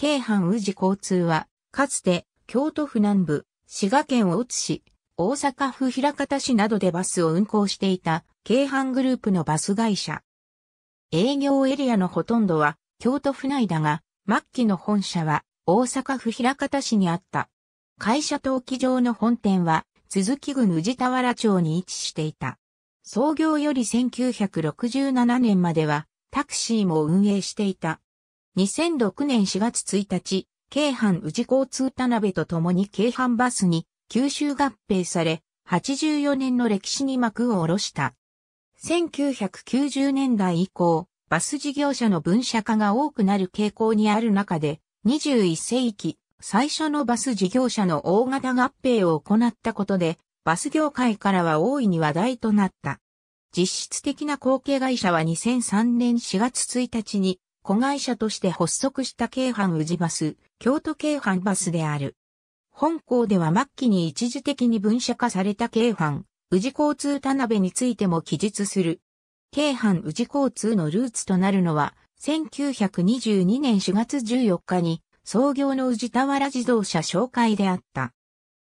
京阪宇治交通は、かつて、京都府南部、滋賀県を移し、大阪府平方市などでバスを運行していた、京阪グループのバス会社。営業エリアのほとんどは、京都府内だが、末期の本社は、大阪府平方市にあった。会社登記上の本店は、鈴木郡宇治田原町に位置していた。創業より1967年までは、タクシーも運営していた。2006年4月1日、京阪宇治交通田辺と共に京阪バスに九州合併され、84年の歴史に幕を下ろした。1990年代以降、バス事業者の分社化が多くなる傾向にある中で、21世紀、最初のバス事業者の大型合併を行ったことで、バス業界からは大いに話題となった。実質的な後継会社は2003年4月1日に子会社として発足した京阪宇治バス、京都京阪バスである。本校では末期に一時的に分社化された京阪、宇治交通田辺についても記述する。京阪宇治交通のルーツとなるのは、1922年4月14日に創業の宇治田原自動車紹介であった。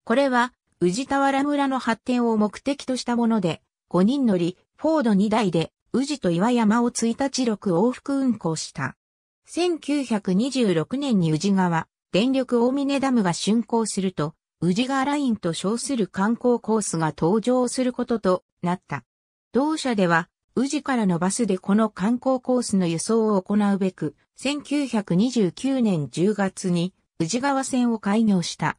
これは、宇治田原村の発展を目的としたもので、5人乗り、フォード2台で、宇治と岩山を1日6往復運行した。1926年に宇治川、電力大峰ダムが竣工すると、宇治川ラインと称する観光コースが登場することとなった。同社では、宇治からのバスでこの観光コースの輸送を行うべく、1929年10月に宇治川線を開業した。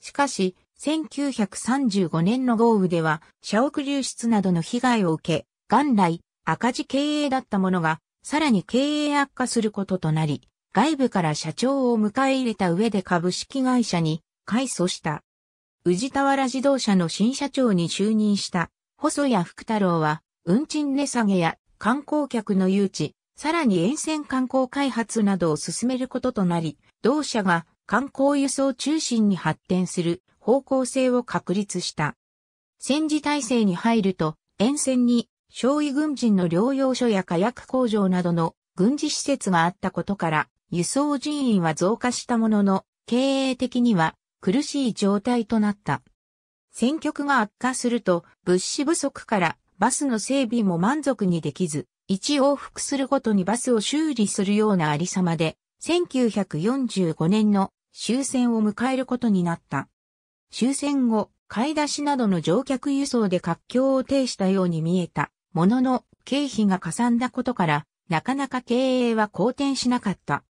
しかし、1935年の豪雨では、社屋流出などの被害を受け、元来赤字経営だったものが、さらに経営悪化することとなり、外部から社長を迎え入れた上で株式会社に改組した。宇治田原自動車の新社長に就任した細谷福太郎は、運賃値下げや観光客の誘致、さらに沿線観光開発などを進めることとなり、同社が観光輸送中心に発展する方向性を確立した。戦時体制に入ると、沿線に少尉軍人の療養所や火薬工場などの軍事施設があったことから、輸送人員は増加したものの、経営的には苦しい状態となった。戦局が悪化すると、物資不足からバスの整備も満足にできず、一往復するごとにバスを修理するようなありさまで、1945年の終戦を迎えることになった。終戦後、買い出しなどの乗客輸送で活況を呈したように見えた。ものの、経費がかさんだことから、なかなか経営は好転しなかった。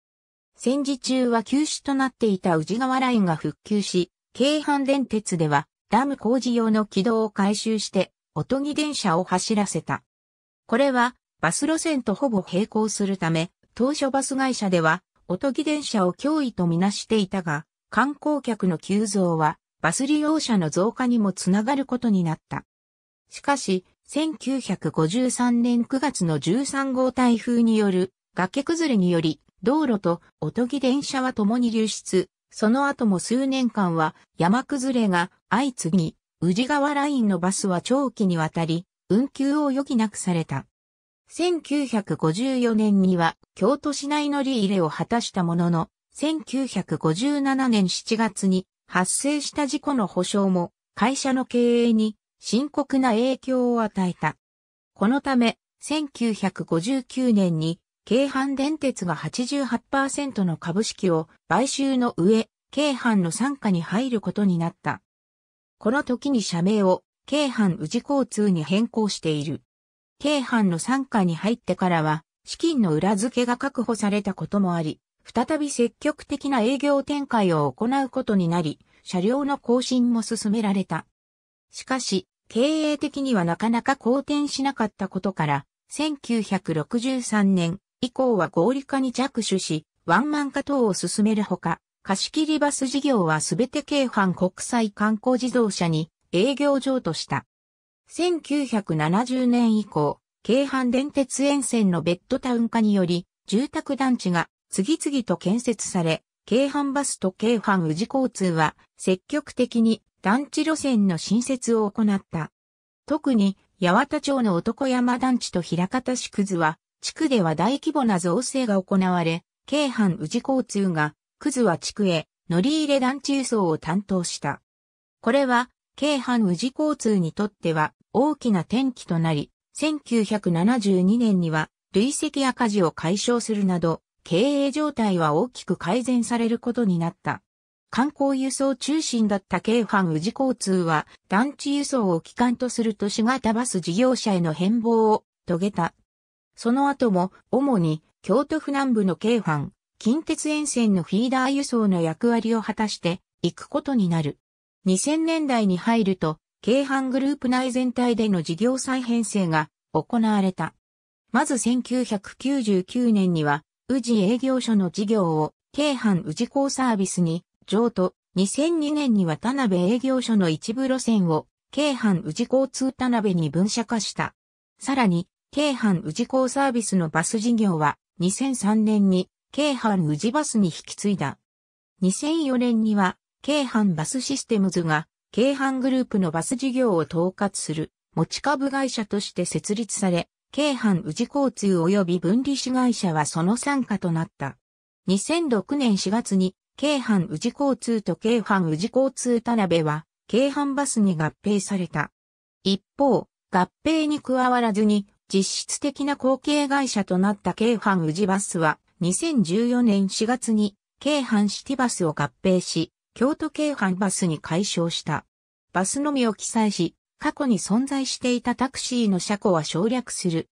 戦時中は休止となっていた宇治川ラインが復旧し、京阪電鉄ではダム工事用の軌道を改修して、おとぎ電車を走らせた。これはバス路線とほぼ並行するため、当初バス会社ではおとぎ電車を脅威とみなしていたが、観光客の急増はバス利用者の増加にもつながることになった。しかし、1953年9月の13号台風による崖崩れにより、道路とと木電車は共に流出。その後も数年間は山崩れが相次ぎ、宇治川ラインのバスは長期にわたり、運休を余儀なくされた。1954年には京都市内乗り入れを果たしたものの、1957年7月に発生した事故の保障も会社の経営に深刻な影響を与えた。このため、1959年に、京阪電鉄が88%の株式を買収の上、京阪の参加に入ることになった。この時に社名を、京阪宇治交通に変更している。京阪の参加に入ってからは、資金の裏付けが確保されたこともあり、再び積極的な営業展開を行うことになり、車両の更新も進められた。しかし、経営的にはなかなか好転しなかったことから、1963年以降は合理化に着手し、ワンマン化等を進めるほか、貸し切りバス事業はすべて京阪国際観光自動車に営業上とした。1970年以降、京阪電鉄沿線のベッドタウン化により、住宅団地が次々と建設され、京阪バスと京阪宇治交通は積極的に団地路線の新設を行った。特に、八幡町の男山団地と平方市区図は、地区では大規模な造成が行われ、京阪宇治交通が、区図は地区へ乗り入れ団地輸送を担当した。これは、京阪宇治交通にとっては大きな転機となり、1972年には累積赤字を解消するなど、経営状態は大きく改善されることになった。観光輸送中心だった京阪宇治交通は団地輸送を機関とする都市型バス事業者への変貌を遂げた。その後も主に京都府南部の京阪、近鉄沿線のフィーダー輸送の役割を果たしていくことになる。2000年代に入ると、京阪グループ内全体での事業再編成が行われた。まず1999年には、宇治営業所の事業を京阪宇治港サービスに譲渡、2002年には田辺営業所の一部路線を、京阪宇治交通田辺に分社化した。さらに、京阪宇治港サービスのバス事業は、2003年に、京阪宇治バスに引き継いだ。2004年には、京阪バスシステムズが、京阪グループのバス事業を統括する、持ち株会社として設立され、京阪宇治交通及び分離子会社はその傘下となった。2006年4月に京阪宇治交通と京阪宇治交通田辺は、京阪バスに合併された。一方、合併に加わらずに、実質的な後継会社となった京阪宇治バスは、2014年4月に、京阪シティバスを合併し、京都京阪バスに解消した。バスのみを記載し、過去に存在していたタクシーの車庫は省略する。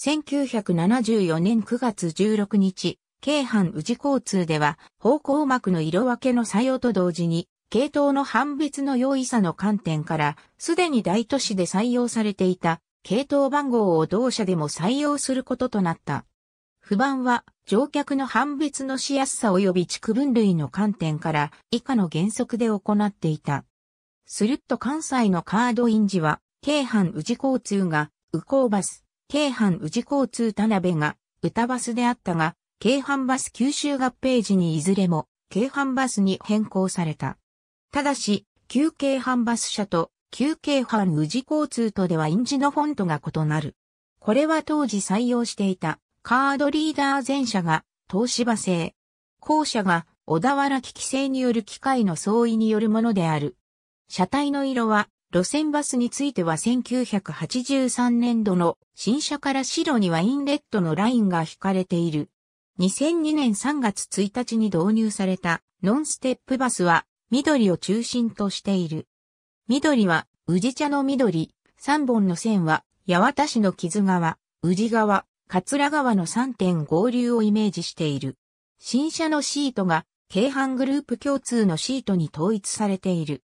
1974年9月16日、京阪宇治交通では、方向膜の色分けの作用と同時に、系統の判別の容易さの観点から、すでに大都市で採用されていた、系統番号を同社でも採用することとなった。不満は、乗客の判別のしやすさ及び地区分類の観点から、以下の原則で行っていた。するっと関西のカード印字は、京阪宇治交通が、宇高バス、京阪宇治交通田辺が、歌バスであったが、京阪バス九州合併時にいずれも、京阪バスに変更された。ただし、旧京阪バス社と旧京阪宇治交通とでは印字のフォントが異なる。これは当時採用していたカードリーダー全社が東芝製。後者が小田原機器製による機械の相違によるものである。車体の色は路線バスについては1983年度の新車から白にはインレットのラインが引かれている。2002年3月1日に導入されたノンステップバスは緑を中心としている。緑は宇治茶の緑、3本の線は八幡市の木津川、宇治川、桂川の3点合流をイメージしている。新車のシートが京阪グループ共通のシートに統一されている。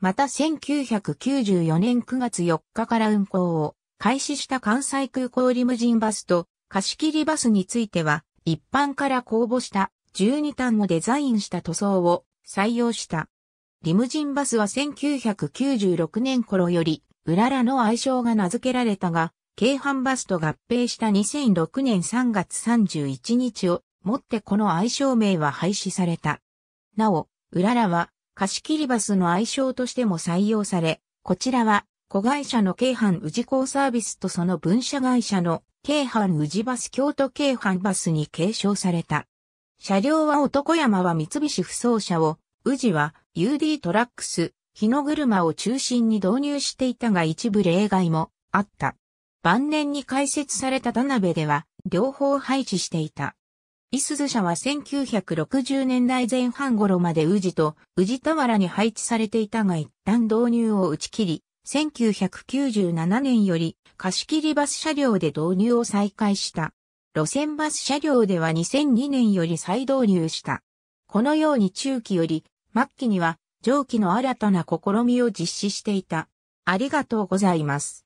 また1994年9月4日から運行を開始した関西空港リムジンバスと貸し切りバスについては一般から公募した12単をデザインした塗装を採用した。リムジンバスは1996年頃より、うららの愛称が名付けられたが、京阪バスと合併した2006年3月31日をもってこの愛称名は廃止された。なお、うららは貸切バスの愛称としても採用され、こちらは子会社の京阪宇治港サービスとその分社会社の京阪宇治バス京都京阪バスに継承された。車両は男山は三菱不走車を、宇治は UD トラックス、日の車を中心に導入していたが一部例外もあった。晩年に開設された田辺では、両方配置していた。イスズ社は1960年代前半頃まで宇治と宇治田原に配置されていたが一旦導入を打ち切り、1997年より貸切バス車両で導入を再開した。路線バス車両では2002年より再導入した。このように中期より末期には上記の新たな試みを実施していた。ありがとうございます。